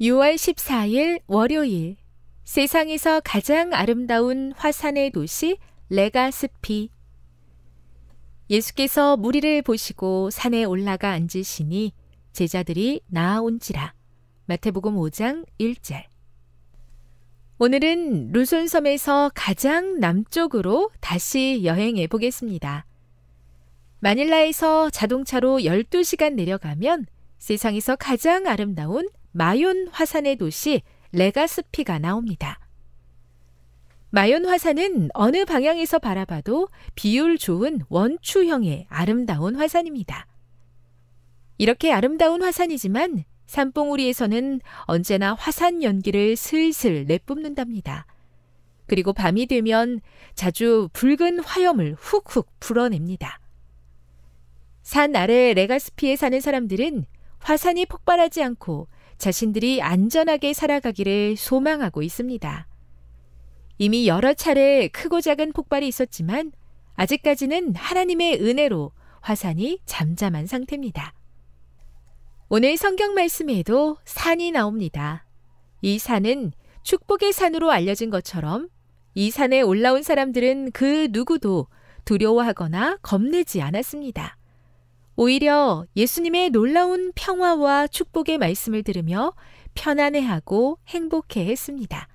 6월 14일 월요일 세상에서 가장 아름다운 화산의 도시 레가스피 예수께서 무리를 보시고 산에 올라가 앉으시니 제자들이 나아온지라 마태복음 5장 1절 오늘은 루손섬에서 가장 남쪽으로 다시 여행해 보겠습니다. 마닐라에서 자동차로 12시간 내려가면 세상에서 가장 아름다운 마욘 화산의 도시 레가스피가 나옵니다. 마욘 화산은 어느 방향에서 바라봐도 비율 좋은 원추형의 아름다운 화산입니다. 이렇게 아름다운 화산이지만 산봉우리에서는 언제나 화산 연기를 슬슬 내뿜는답니다. 그리고 밤이 되면 자주 붉은 화염을 훅훅 불어냅니다. 산 아래 레가스피에 사는 사람들은 화산이 폭발하지 않고 자신들이 안전하게 살아가기를 소망하고 있습니다. 이미 여러 차례 크고 작은 폭발이 있었지만 아직까지는 하나님의 은혜로 화산이 잠잠한 상태입니다. 오늘 성경 말씀에도 산이 나옵니다. 이 산은 축복의 산으로 알려진 것처럼 이 산에 올라온 사람들은 그 누구도 두려워하거나 겁내지 않았습니다. 오히려 예수님의 놀라운 평화와 축복의 말씀을 들으며 편안해하고 행복해 했습니다.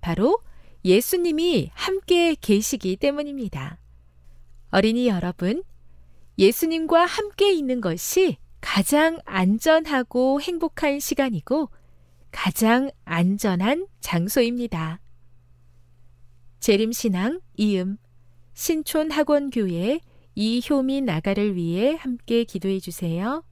바로 예수님이 함께 계시기 때문입니다. 어린이 여러분, 예수님과 함께 있는 것이 가장 안전하고 행복한 시간이고 가장 안전한 장소입니다. 재림신앙 이음 신촌학원교회 이효민 아가를 위해 함께 기도해 주세요.